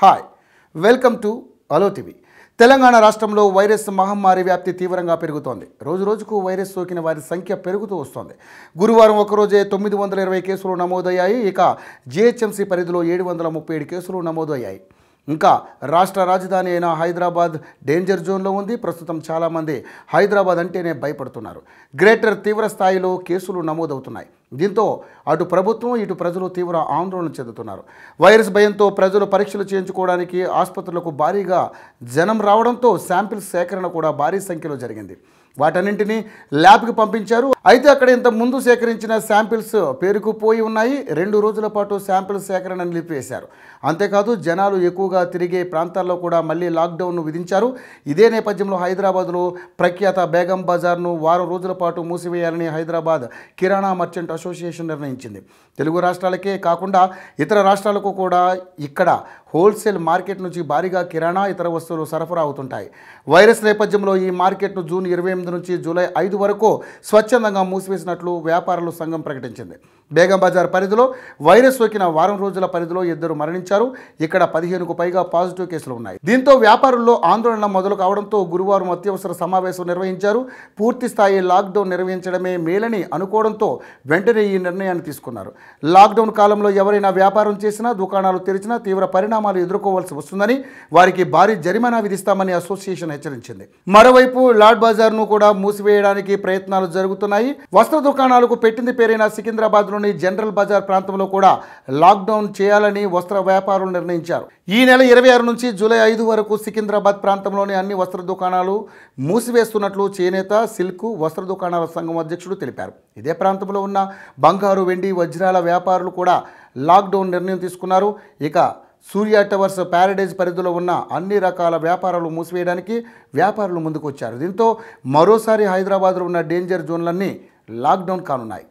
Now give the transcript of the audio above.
hi welcome to అలో TV Telangana రాష్ట్రంలో virus మహమ్మారి వ్యాప్తి తీవ్రంగా పెరుగుతోంది రోజు రోజుకు వైరస్ సోకిన వారి సంఖ్య పెరుగుతూ వస్తోంది గురువారం ఒకరోజే తొమ్మిది వందల ఇరవై కేసులు నమోదయ్యాయి ఇక జిహెచ్ఎంసీ పరిధిలో ఏడు వందల ముప్పై ఏడు కేసులు నమోదయ్యాయి ఇంకా రాష్ట్ర రాజధాని అయిన హైదరాబాద్ డేంజర్ జోన్లో ఉంది ప్రస్తుతం చాలామంది హైదరాబాద్ అంటేనే భయపడుతున్నారు గ్రేటర్ తీవ్ర స్థాయిలో కేసులు నమోదవుతున్నాయి దీంతో అటు ప్రభుత్వం ఇటు ప్రజలు తీవ్ర ఆందోళన చెందుతున్నారు వైరస్ భయంతో ప్రజలు పరీక్షలు చేయించుకోవడానికి ఆసుపత్రులకు భారీగా జనం రావడంతో శాంపిల్స్ సేకరణ కూడా భారీ సంఖ్యలో జరిగింది వాటన్నింటినీ ల్యాబ్కి పంపించారు అయితే అక్కడ ఇంత ముందు సేకరించిన శాంపిల్స్ పేరుకుపోయి ఉన్నాయి రెండు రోజుల పాటు శాంపిల్స్ సేకరణ నిలిపివేశారు అంతేకాదు జనాలు ఎక్కువగా తిరిగే ప్రాంతాల్లో కూడా మళ్ళీ లాక్డౌన్ను విధించారు ఇదే నేపథ్యంలో హైదరాబాద్లో ప్రఖ్యాత బేగం బజార్ను వారం రోజుల పాటు మూసివేయాలని హైదరాబాద్ కిరాణా మర్చెంట్ అసోసియేషన్ నిర్ణయించింది తెలుగు రాష్ట్రాలకే కాకుండా ఇతర రాష్ట్రాలకు కూడా ఇక్కడ హోల్సేల్ మార్కెట్ నుంచి భారీగా కిరాణా ఇతర వస్తువులు సరఫరా అవుతుంటాయి వైరస్ నేపథ్యంలో ఈ మార్కెట్ను జూన్ ఇరవై ఎనిమిది నుంచి జూలై ఐదు వరకు స్వచ్ఛందంగా సంపూర్ణంగా మూసివేసినట్లు వ్యాపారుల సంఘం ప్రకటించింది బేగం బజార్ పరిధిలో వైరస్ సోకిన వారం రోజుల పరిధిలో ఇద్దరు మరణించారు ఇక్కడ పదిహేనుకు పైగా పాజిటివ్ కేసులు ఉన్నాయి దీంతో వ్యాపారుల్లో ఆందోళన మొదలు కావడంతో గురువారం అత్యవసర సమావేశం నిర్వహించారు పూర్తి స్థాయి లాక్డౌన్ నిర్వహించడమే మేలని అనుకోవడంతో వెంటనే ఈ నిర్ణయాన్ని తీసుకున్నారు లాక్డౌన్ కాలంలో ఎవరైనా వ్యాపారం చేసినా దుకాణాలు తెరిచినా తీవ్ర పరిణామాలు ఎదుర్కోవాల్సి వస్తుందని వారికి భారీ జరిమానా విధిస్తామని అసోసియేషన్ హెచ్చరించింది మరోవైపు లాడ్ బజార్ను కూడా మూసివేయడానికి ప్రయత్నాలు జరుగుతున్నాయి ఉన్నాయి వస్త్ర దుకాణాలకు పెట్టింది పేరైన సికింద్రాబాద్లోని జనరల్ బజార్ ప్రాంతంలో కూడా లాక్డౌన్ చేయాలని వస్త్ర వ్యాపారులు నిర్ణయించారు ఈ నెల ఇరవై ఆరు నుంచి జూలై ఐదు వరకు సికింద్రాబాద్ ప్రాంతంలోని అన్ని వస్త్ర దుకాణాలు మూసివేస్తున్నట్లు చేనేత సిల్క్ వస్త్ర దుకాణాల సంఘం అధ్యక్షుడు తెలిపారు ఇదే ప్రాంతంలో ఉన్న బంగారు వెండి వజ్రాల వ్యాపారులు కూడా లాక్డౌన్ నిర్ణయం తీసుకున్నారు ఇక సూర్య టవర్స్ ప్యారడైజ్ పరిధిలో ఉన్న అన్ని రకాల వ్యాపారాలు మూసివేయడానికి వ్యాపారులు ముందుకొచ్చారు దీంతో మరోసారి హైదరాబాద్లో ఉన్న డేంజర్ జోన్లన్నీ లాక్డౌన్ కానున్నాయి